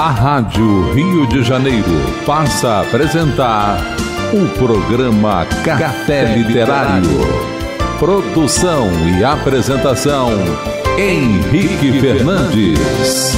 A Rádio Rio de Janeiro passa a apresentar o programa Café Literário. Produção e apresentação Henrique Fernandes.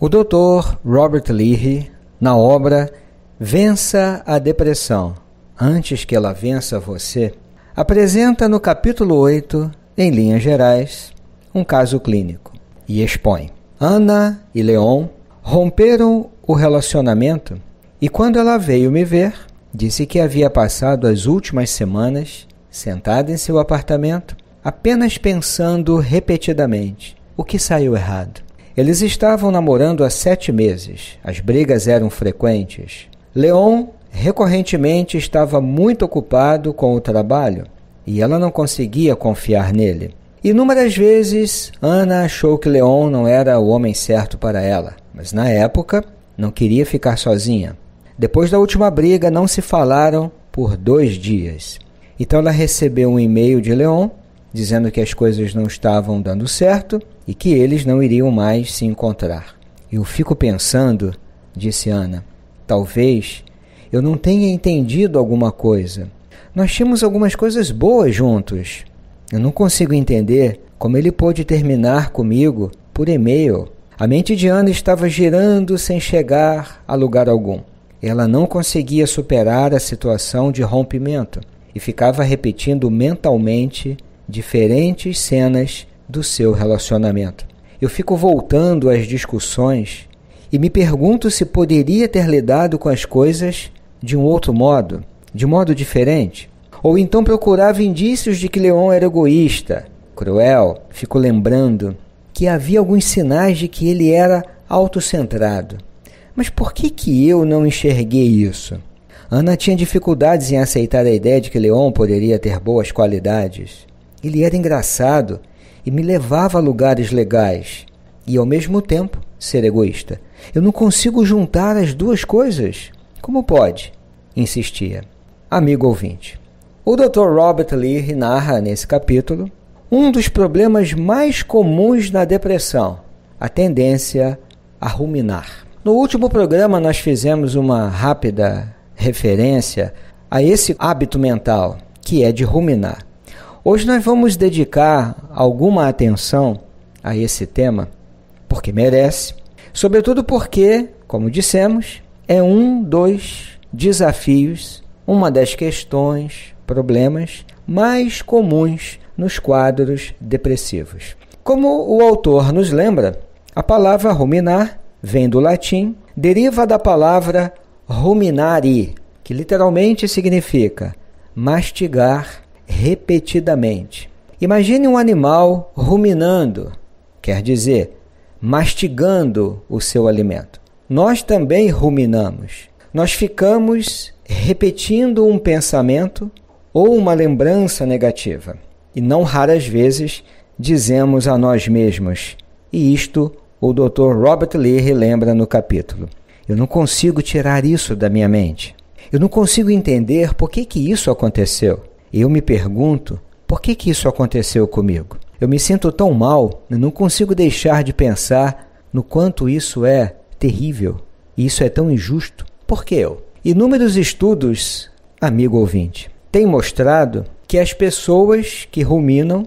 O doutor Robert Leahy, na obra Vença a Depressão, antes que ela vença você, apresenta no capítulo 8, em linhas gerais, um caso clínico e expõe. Ana e Leon romperam o relacionamento e, quando ela veio me ver, disse que havia passado as últimas semanas sentada em seu apartamento apenas pensando repetidamente o que saiu errado. Eles estavam namorando há sete meses, as brigas eram frequentes. Leon recorrentemente estava muito ocupado com o trabalho e ela não conseguia confiar nele. Inúmeras vezes Ana achou que Leon não era o homem certo para ela, mas na época não queria ficar sozinha. Depois da última briga, não se falaram por dois dias. Então ela recebeu um e-mail de Leon dizendo que as coisas não estavam dando certo e que eles não iriam mais se encontrar. Eu fico pensando, disse Ana, talvez eu não tenha entendido alguma coisa. Nós tínhamos algumas coisas boas juntos. Eu não consigo entender como ele pôde terminar comigo por e-mail. A mente de Ana estava girando sem chegar a lugar algum. Ela não conseguia superar a situação de rompimento e ficava repetindo mentalmente diferentes cenas do seu relacionamento. Eu fico voltando às discussões e me pergunto se poderia ter lidado com as coisas de um outro modo, de modo diferente ou então procurava indícios de que Leon era egoísta, cruel. Ficou lembrando que havia alguns sinais de que ele era autocentrado. Mas por que que eu não enxerguei isso? Ana tinha dificuldades em aceitar a ideia de que Leon poderia ter boas qualidades. Ele era engraçado e me levava a lugares legais e, ao mesmo tempo, ser egoísta. Eu não consigo juntar as duas coisas. Como pode? insistia. Amigo ouvinte, o Dr. Robert Lee narra nesse capítulo um dos problemas mais comuns na depressão, a tendência a ruminar. No último programa, nós fizemos uma rápida referência a esse hábito mental, que é de ruminar. Hoje nós vamos dedicar alguma atenção a esse tema, porque merece, sobretudo porque, como dissemos, é um dos desafios, uma das questões, problemas mais comuns nos quadros depressivos. Como o autor nos lembra, a palavra ruminar vem do latim, deriva da palavra ruminare, que literalmente significa mastigar repetidamente. Imagine um animal ruminando, quer dizer, mastigando o seu alimento. Nós também ruminamos. Nós ficamos repetindo um pensamento ou uma lembrança negativa. E não raras vezes dizemos a nós mesmos, e isto o Dr. Robert Lee relembra no capítulo. Eu não consigo tirar isso da minha mente. Eu não consigo entender por que, que isso aconteceu. Eu me pergunto por que, que isso aconteceu comigo. Eu me sinto tão mal, eu não consigo deixar de pensar no quanto isso é terrível. Isso é tão injusto. Por que eu? Inúmeros estudos, amigo ouvinte, tem mostrado que as pessoas que ruminam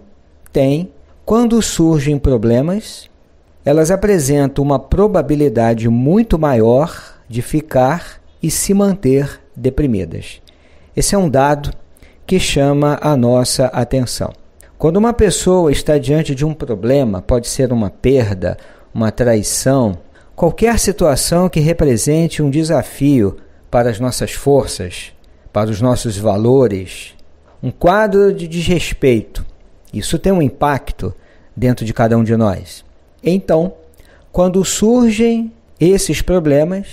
têm, quando surgem problemas, elas apresentam uma probabilidade muito maior de ficar e se manter deprimidas. Esse é um dado que chama a nossa atenção. Quando uma pessoa está diante de um problema, pode ser uma perda, uma traição, qualquer situação que represente um desafio para as nossas forças, para os nossos valores, um quadro de desrespeito. Isso tem um impacto dentro de cada um de nós. Então, quando surgem esses problemas,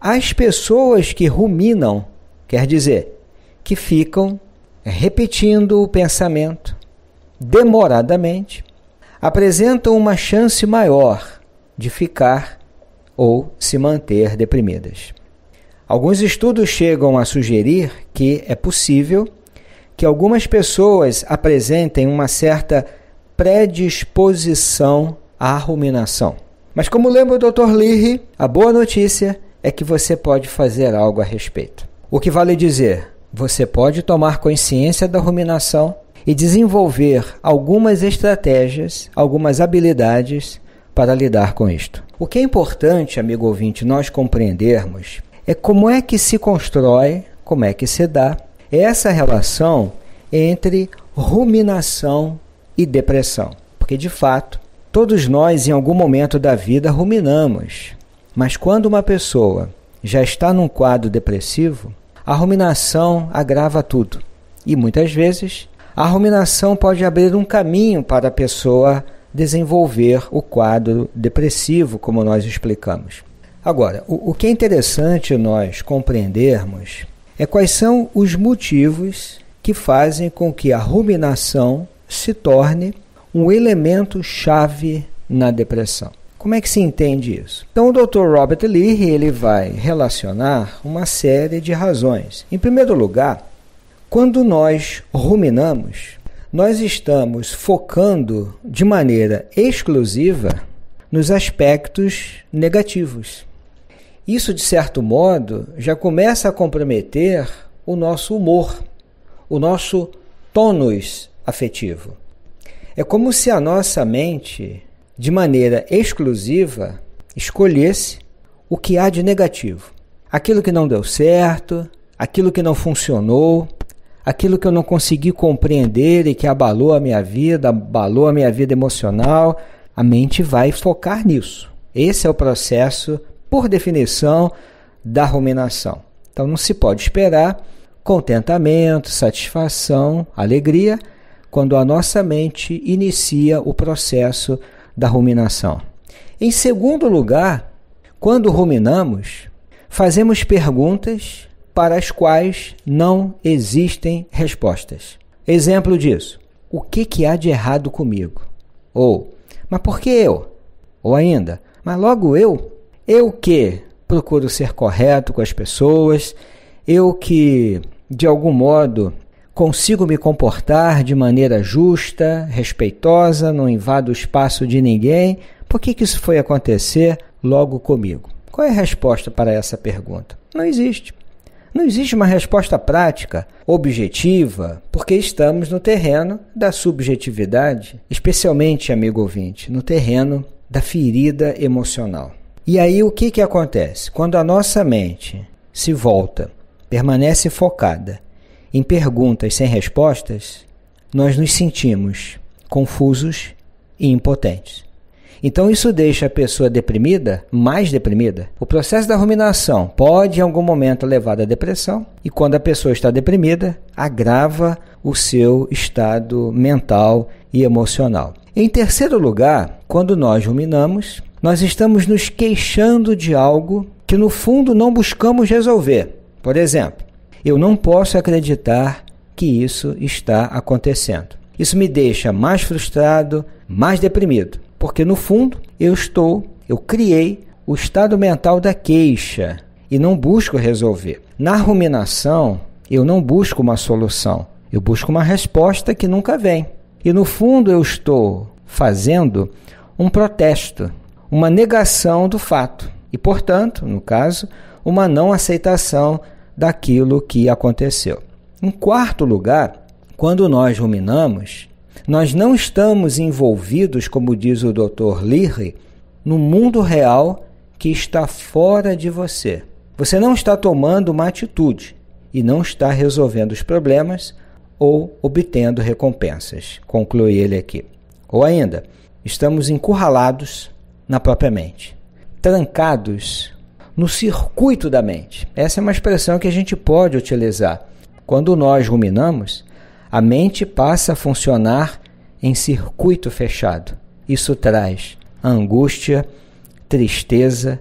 as pessoas que ruminam, quer dizer, que ficam repetindo o pensamento demoradamente, apresentam uma chance maior de ficar ou se manter deprimidas. Alguns estudos chegam a sugerir que é possível que algumas pessoas apresentem uma certa predisposição à ruminação. Mas como lembra o Dr. Lirri, a boa notícia é que você pode fazer algo a respeito. O que vale dizer? Você pode tomar consciência da ruminação e desenvolver algumas estratégias, algumas habilidades para lidar com isto. O que é importante, amigo ouvinte, nós compreendermos é como é que se constrói, como é que se dá essa relação entre ruminação e depressão. Porque de fato, todos nós em algum momento da vida ruminamos. Mas quando uma pessoa já está num quadro depressivo, a ruminação agrava tudo. E muitas vezes, a ruminação pode abrir um caminho para a pessoa desenvolver o quadro depressivo, como nós explicamos. Agora, o, o que é interessante nós compreendermos é quais são os motivos que fazem com que a ruminação se torne um elemento chave na depressão. Como é que se entende isso? Então, o Dr. Robert Lee ele vai relacionar uma série de razões. Em primeiro lugar, quando nós ruminamos, nós estamos focando de maneira exclusiva nos aspectos negativos. Isso, de certo modo, já começa a comprometer o nosso humor, o nosso tônus afetivo. É como se a nossa mente, de maneira exclusiva, escolhesse o que há de negativo. Aquilo que não deu certo, aquilo que não funcionou, aquilo que eu não consegui compreender e que abalou a minha vida, abalou a minha vida emocional, a mente vai focar nisso. Esse é o processo por definição, da ruminação. Então não se pode esperar contentamento, satisfação, alegria quando a nossa mente inicia o processo da ruminação. Em segundo lugar, quando ruminamos, fazemos perguntas para as quais não existem respostas. Exemplo disso: o que, que há de errado comigo? Ou, mas por que eu? Ou ainda, mas logo eu? Eu que procuro ser correto com as pessoas, eu que de algum modo consigo me comportar de maneira justa, respeitosa, não invado o espaço de ninguém, por que, que isso foi acontecer logo comigo? Qual é a resposta para essa pergunta? Não existe. Não existe uma resposta prática, objetiva, porque estamos no terreno da subjetividade, especialmente, amigo ouvinte, no terreno da ferida emocional. E aí o que, que acontece? Quando a nossa mente se volta, permanece focada em perguntas sem respostas, nós nos sentimos confusos e impotentes. Então isso deixa a pessoa deprimida, mais deprimida. O processo da ruminação pode em algum momento levar à depressão e quando a pessoa está deprimida, agrava o seu estado mental e emocional. Em terceiro lugar, quando nós ruminamos, nós estamos nos queixando de algo que no fundo não buscamos resolver. Por exemplo, eu não posso acreditar que isso está acontecendo. Isso me deixa mais frustrado, mais deprimido, porque no fundo eu estou, eu criei o estado mental da queixa e não busco resolver. Na ruminação, eu não busco uma solução, eu busco uma resposta que nunca vem. E no fundo eu estou fazendo um protesto uma negação do fato e, portanto, no caso, uma não aceitação daquilo que aconteceu. Em quarto lugar, quando nós ruminamos, nós não estamos envolvidos, como diz o Dr. Leary, no mundo real que está fora de você. Você não está tomando uma atitude e não está resolvendo os problemas ou obtendo recompensas, conclui ele aqui. Ou ainda, estamos encurralados na própria mente, trancados no circuito da mente. Essa é uma expressão que a gente pode utilizar. Quando nós ruminamos, a mente passa a funcionar em circuito fechado. Isso traz angústia, tristeza,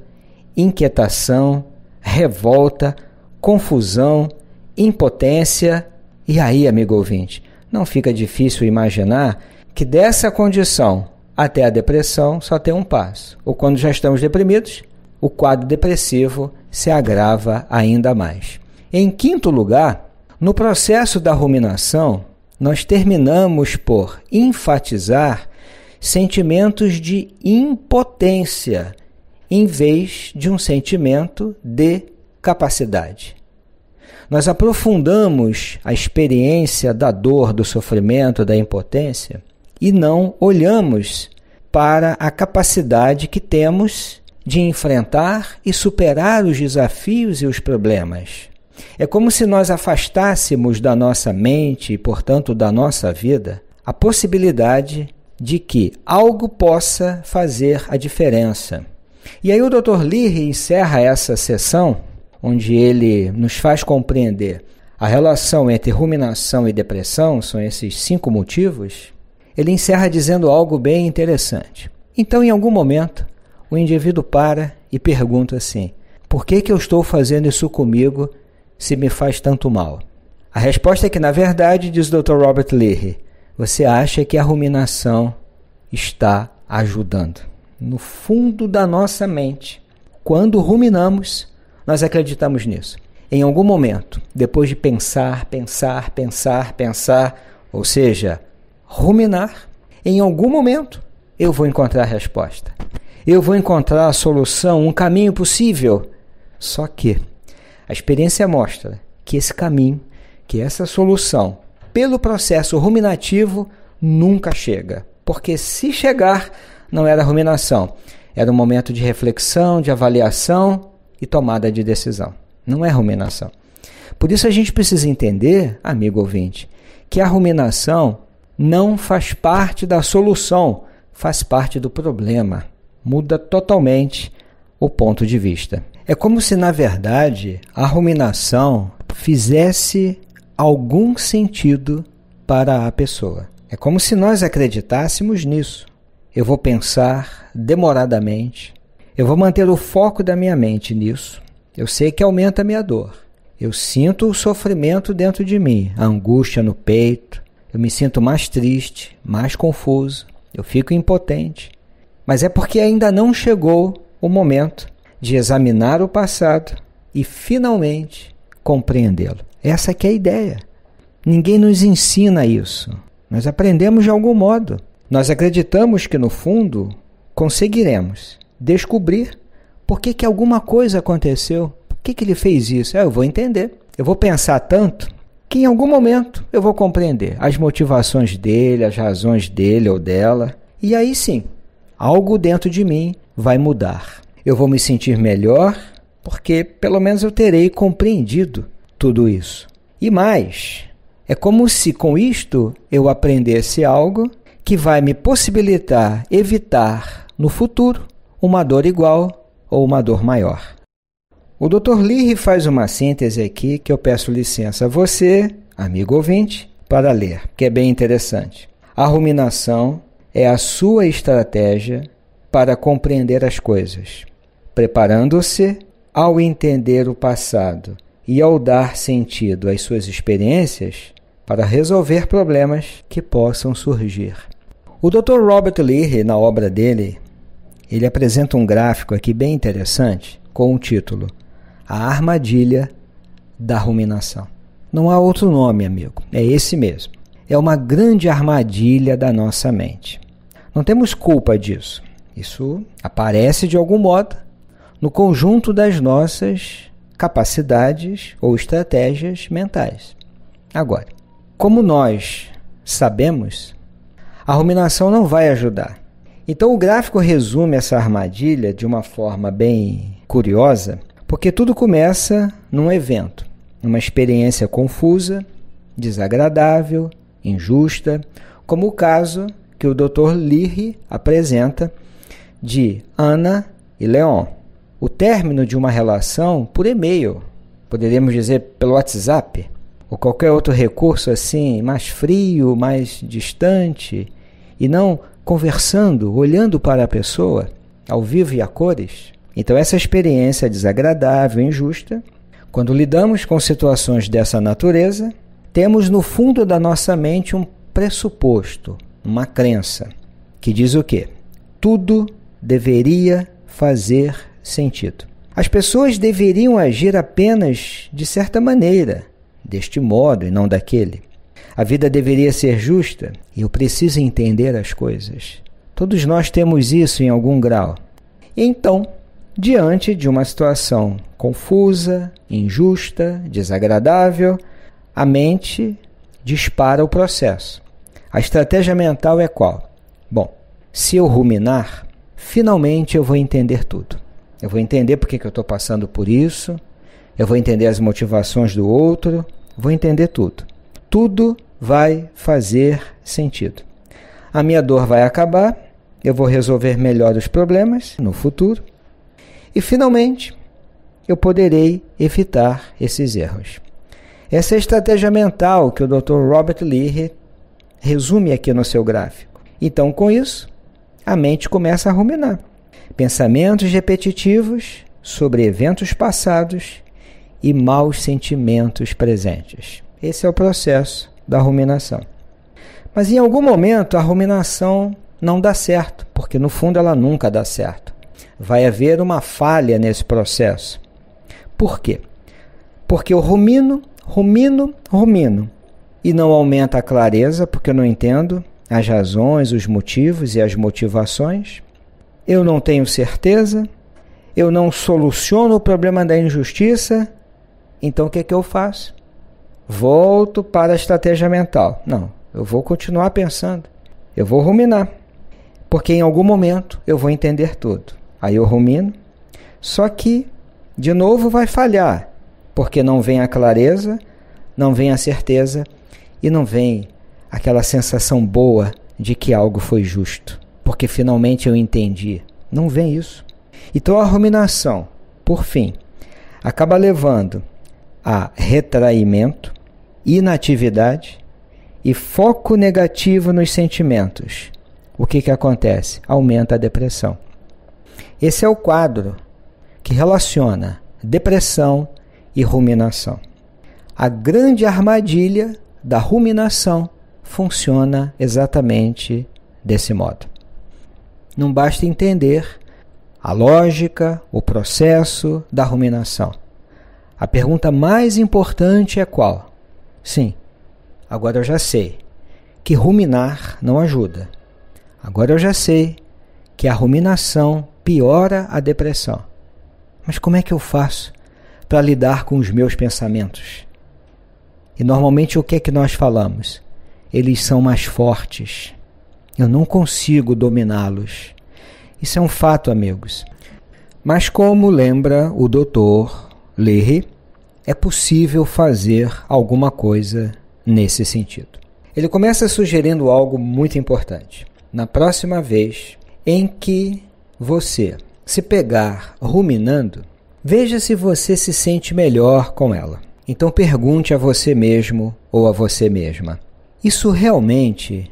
inquietação, revolta, confusão, impotência. E aí, amigo ouvinte, não fica difícil imaginar que dessa condição até a depressão só tem um passo. Ou quando já estamos deprimidos, o quadro depressivo se agrava ainda mais. Em quinto lugar, no processo da ruminação, nós terminamos por enfatizar sentimentos de impotência em vez de um sentimento de capacidade. Nós aprofundamos a experiência da dor, do sofrimento, da impotência e não olhamos para a capacidade que temos de enfrentar e superar os desafios e os problemas. É como se nós afastássemos da nossa mente e, portanto, da nossa vida, a possibilidade de que algo possa fazer a diferença. E aí o Dr. Leary encerra essa sessão, onde ele nos faz compreender a relação entre ruminação e depressão, são esses cinco motivos, ele encerra dizendo algo bem interessante. Então, em algum momento, o indivíduo para e pergunta assim: por que, que eu estou fazendo isso comigo se me faz tanto mal? A resposta é que, na verdade, diz o Dr. Robert Leahy, você acha que a ruminação está ajudando. No fundo da nossa mente, quando ruminamos, nós acreditamos nisso. Em algum momento, depois de pensar, pensar, pensar, pensar, ou seja, ruminar, em algum momento eu vou encontrar a resposta. Eu vou encontrar a solução, um caminho possível. Só que a experiência mostra que esse caminho, que essa solução, pelo processo ruminativo, nunca chega. Porque se chegar, não era ruminação, era um momento de reflexão, de avaliação e tomada de decisão. Não é ruminação. Por isso a gente precisa entender, amigo ouvinte, que a ruminação não faz parte da solução, faz parte do problema. Muda totalmente o ponto de vista. É como se, na verdade, a ruminação fizesse algum sentido para a pessoa. É como se nós acreditássemos nisso. Eu vou pensar demoradamente, eu vou manter o foco da minha mente nisso. Eu sei que aumenta a minha dor. Eu sinto o sofrimento dentro de mim, a angústia no peito, eu me sinto mais triste, mais confuso, eu fico impotente. Mas é porque ainda não chegou o momento de examinar o passado e finalmente compreendê-lo. Essa que é a ideia. Ninguém nos ensina isso. Nós aprendemos de algum modo. Nós acreditamos que no fundo conseguiremos descobrir por que, que alguma coisa aconteceu, por que, que ele fez isso. Ah, eu vou entender. Eu vou pensar tanto que em algum momento eu vou compreender as motivações dele, as razões dele ou dela, e aí sim, algo dentro de mim vai mudar. Eu vou me sentir melhor porque pelo menos eu terei compreendido tudo isso. E mais, é como se com isto eu aprendesse algo que vai me possibilitar evitar no futuro uma dor igual ou uma dor maior. O Dr. Lirri faz uma síntese aqui que eu peço licença a você, amigo ouvinte, para ler, que é bem interessante. A ruminação é a sua estratégia para compreender as coisas, preparando-se ao entender o passado e ao dar sentido às suas experiências para resolver problemas que possam surgir. O Dr. Robert Leary, na obra dele, ele apresenta um gráfico aqui bem interessante com o título a armadilha da ruminação. Não há outro nome, amigo, é esse mesmo. É uma grande armadilha da nossa mente. Não temos culpa disso. Isso aparece de algum modo no conjunto das nossas capacidades ou estratégias mentais. Agora, como nós sabemos, a ruminação não vai ajudar. Então, o gráfico resume essa armadilha de uma forma bem curiosa porque tudo começa num evento, numa experiência confusa, desagradável, injusta, como o caso que o Dr. Lirri apresenta de Ana e Leon. O término de uma relação por e-mail, poderíamos dizer pelo WhatsApp, ou qualquer outro recurso assim, mais frio, mais distante, e não conversando, olhando para a pessoa, ao vivo e a cores, então, essa experiência é desagradável, injusta, quando lidamos com situações dessa natureza, temos no fundo da nossa mente um pressuposto, uma crença, que diz o quê? Tudo deveria fazer sentido. As pessoas deveriam agir apenas de certa maneira, deste modo e não daquele. A vida deveria ser justa e eu preciso entender as coisas. Todos nós temos isso em algum grau. Então, Diante de uma situação confusa, injusta, desagradável, a mente dispara o processo. A estratégia mental é qual? Bom, se eu ruminar, finalmente eu vou entender tudo. Eu vou entender por que, que eu estou passando por isso, eu vou entender as motivações do outro, vou entender tudo. Tudo vai fazer sentido. A minha dor vai acabar, eu vou resolver melhor os problemas no futuro e finalmente, eu poderei evitar esses erros. Essa é a estratégia mental que o Dr. Robert Lee resume aqui no seu gráfico. Então, com isso, a mente começa a ruminar. Pensamentos repetitivos sobre eventos passados e maus sentimentos presentes. Esse é o processo da ruminação. Mas em algum momento a ruminação não dá certo, porque no fundo ela nunca dá certo vai haver uma falha nesse processo. Por quê? Porque eu rumino, rumino, rumino e não aumenta a clareza, porque eu não entendo as razões, os motivos e as motivações. Eu não tenho certeza, eu não soluciono o problema da injustiça, então o que, é que eu faço? Volto para a estratégia mental. Não, eu vou continuar pensando, eu vou ruminar, porque em algum momento eu vou entender tudo aí eu rumino. Só que, de novo, vai falhar, porque não vem a clareza, não vem a certeza e não vem aquela sensação boa de que algo foi justo, porque finalmente eu entendi. Não vem isso. Então a ruminação, por fim, acaba levando a retraimento, inatividade e foco negativo nos sentimentos. O que, que acontece? Aumenta a depressão. Esse é o quadro que relaciona depressão e ruminação. A grande armadilha da ruminação funciona exatamente desse modo. Não basta entender a lógica, o processo da ruminação. A pergunta mais importante é qual? Sim, agora eu já sei que ruminar não ajuda. Agora eu já sei que a ruminação piora a depressão. Mas como é que eu faço para lidar com os meus pensamentos? E normalmente o que é que nós falamos? Eles são mais fortes. Eu não consigo dominá-los. Isso é um fato, amigos. Mas como lembra o doutor Leary, é possível fazer alguma coisa nesse sentido. Ele começa sugerindo algo muito importante. Na próxima vez em que você se pegar ruminando, veja se você se sente melhor com ela. Então pergunte a você mesmo ou a você mesma: Isso realmente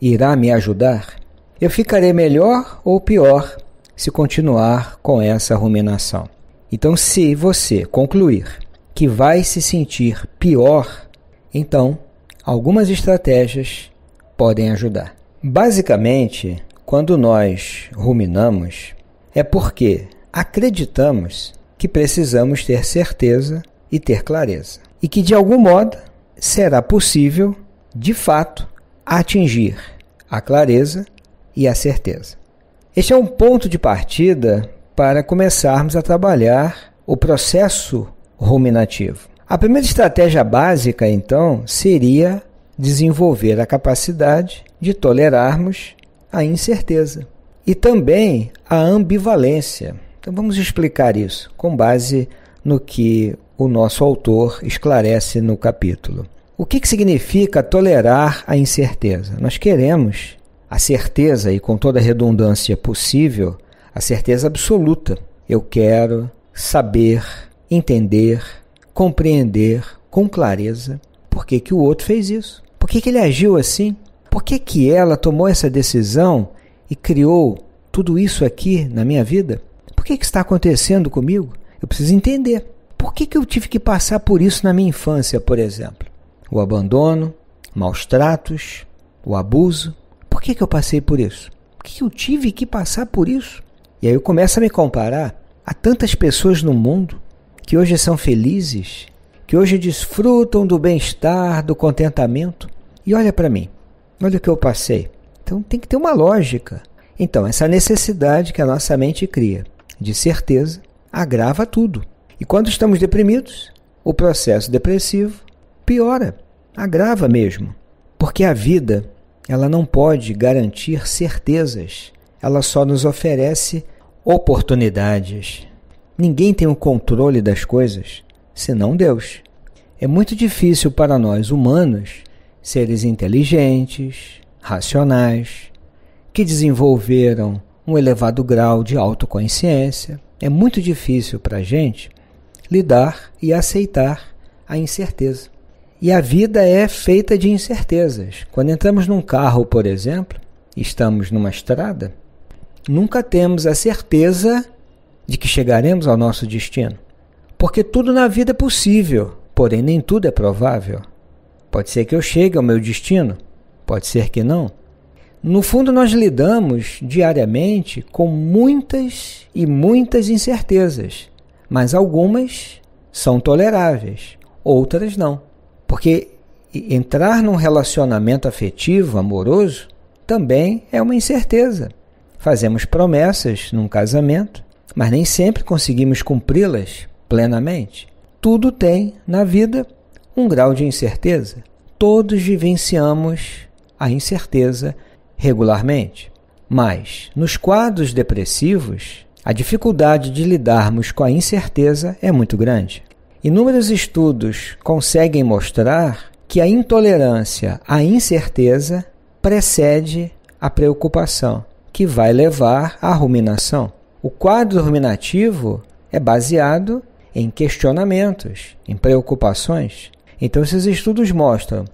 irá me ajudar? Eu ficarei melhor ou pior se continuar com essa ruminação? Então, se você concluir que vai se sentir pior, então algumas estratégias podem ajudar. Basicamente, quando nós ruminamos, é porque acreditamos que precisamos ter certeza e ter clareza, e que de algum modo será possível, de fato, atingir a clareza e a certeza. Este é um ponto de partida para começarmos a trabalhar o processo ruminativo. A primeira estratégia básica, então, seria desenvolver a capacidade de tolerarmos a incerteza e também a ambivalência. Então vamos explicar isso com base no que o nosso autor esclarece no capítulo. O que, que significa tolerar a incerteza? Nós queremos a certeza, e com toda a redundância possível, a certeza absoluta. Eu quero saber, entender, compreender com clareza por que, que o outro fez isso. Por que, que ele agiu assim? Por que, que ela tomou essa decisão e criou tudo isso aqui na minha vida? Por que, que está acontecendo comigo? Eu preciso entender. Por que, que eu tive que passar por isso na minha infância, por exemplo? O abandono, maus tratos, o abuso. Por que, que eu passei por isso? Por que, que eu tive que passar por isso? E aí eu começo a me comparar a tantas pessoas no mundo que hoje são felizes, que hoje desfrutam do bem-estar, do contentamento. E olha para mim, Olha o que eu passei. Então tem que ter uma lógica. Então, essa necessidade que a nossa mente cria de certeza agrava tudo. E quando estamos deprimidos, o processo depressivo piora, agrava mesmo. Porque a vida, ela não pode garantir certezas, ela só nos oferece oportunidades. Ninguém tem o controle das coisas senão Deus. É muito difícil para nós humanos seres inteligentes, racionais, que desenvolveram um elevado grau de autoconsciência. É muito difícil para a gente lidar e aceitar a incerteza. E a vida é feita de incertezas. Quando entramos num carro, por exemplo, estamos numa estrada, nunca temos a certeza de que chegaremos ao nosso destino. Porque tudo na vida é possível, porém nem tudo é provável. Pode ser que eu chegue ao meu destino, pode ser que não. No fundo, nós lidamos diariamente com muitas e muitas incertezas, mas algumas são toleráveis, outras não. Porque entrar num relacionamento afetivo, amoroso, também é uma incerteza. Fazemos promessas num casamento, mas nem sempre conseguimos cumpri-las plenamente. Tudo tem na vida um grau de incerteza. Todos vivenciamos a incerteza regularmente, mas nos quadros depressivos, a dificuldade de lidarmos com a incerteza é muito grande. Inúmeros estudos conseguem mostrar que a intolerância à incerteza precede a preocupação, que vai levar à ruminação. O quadro ruminativo é baseado em questionamentos, em preocupações. Então, esses estudos mostram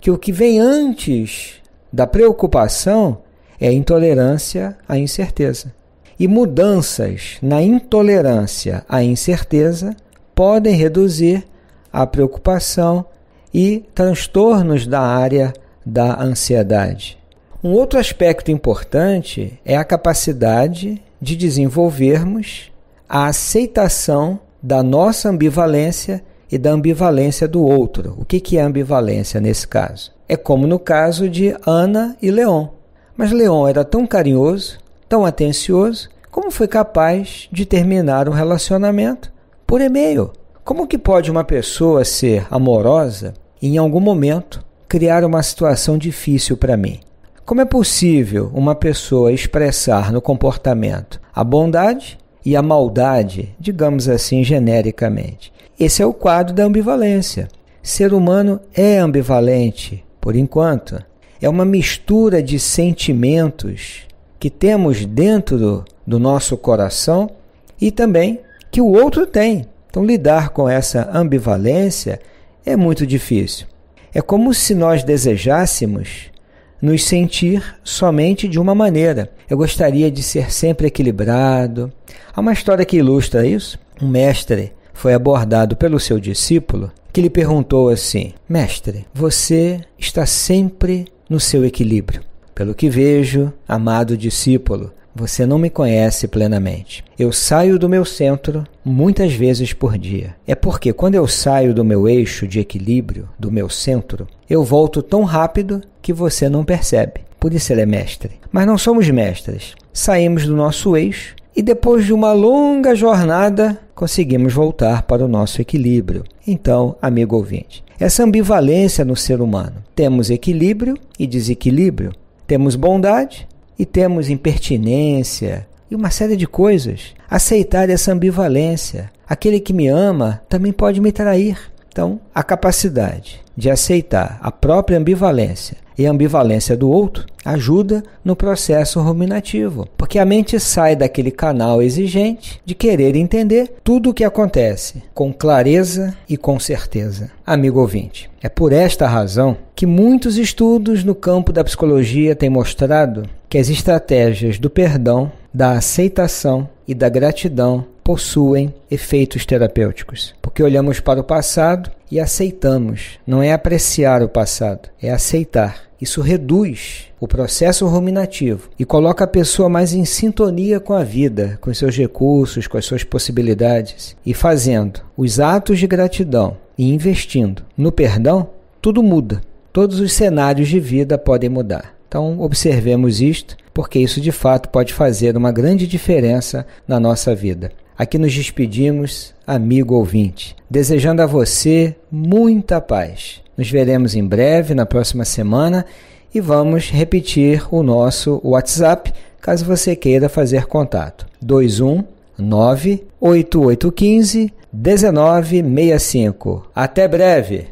que o que vem antes da preocupação é a intolerância à incerteza. E mudanças na intolerância à incerteza podem reduzir a preocupação e transtornos da área da ansiedade. Um outro aspecto importante é a capacidade de desenvolvermos a aceitação da nossa ambivalência e da ambivalência do outro. O que, é ambivalência nesse caso? É como no caso de Ana e Leon. Mas Leon era tão carinhoso, tão atencioso, como foi capaz de terminar um relacionamento por e-mail? Como que pode uma pessoa ser amorosa e em algum momento criar uma situação difícil para mim? Como é possível uma pessoa expressar no comportamento a bondade e a maldade, digamos assim genericamente? Esse é o quadro da ambivalência. Ser humano é ambivalente, por enquanto. É uma mistura de sentimentos que temos dentro do, do nosso coração e também que o outro tem. Então, lidar com essa ambivalência é muito difícil. É como se nós desejássemos nos sentir somente de uma maneira. Eu gostaria de ser sempre equilibrado. Há uma história que ilustra isso. Um mestre foi abordado pelo seu discípulo, que lhe perguntou assim: Mestre, você está sempre no seu equilíbrio. Pelo que vejo, amado discípulo, você não me conhece plenamente. Eu saio do meu centro muitas vezes por dia. É porque quando eu saio do meu eixo de equilíbrio, do meu centro, eu volto tão rápido que você não percebe. Por isso ele é mestre. Mas não somos mestres. Saímos do nosso eixo e depois de uma longa jornada conseguimos voltar para o nosso equilíbrio. Então, amigo ouvinte, essa ambivalência no ser humano. Temos equilíbrio e desequilíbrio, temos bondade e temos impertinência e uma série de coisas. Aceitar essa ambivalência. Aquele que me ama também pode me trair. Então, a capacidade de aceitar a própria ambivalência e ambivalência do outro ajuda no processo ruminativo, porque a mente sai daquele canal exigente de querer entender tudo o que acontece com clareza e com certeza. Amigo ouvinte, é por esta razão que muitos estudos no campo da psicologia têm mostrado que as estratégias do perdão, da aceitação e da gratidão possuem efeitos terapêuticos. Porque olhamos para o passado e aceitamos. Não é apreciar o passado, é aceitar. Isso reduz o processo ruminativo e coloca a pessoa mais em sintonia com a vida, com seus recursos, com as suas possibilidades. E fazendo os atos de gratidão e investindo no perdão, tudo muda. Todos os cenários de vida podem mudar. Então, observemos isto, porque isso de fato pode fazer uma grande diferença na nossa vida. Aqui nos despedimos, amigo ouvinte, desejando a você muita paz. Nos veremos em breve, na próxima semana, e vamos repetir o nosso WhatsApp caso você queira fazer contato. 21 98815 1965. Até breve!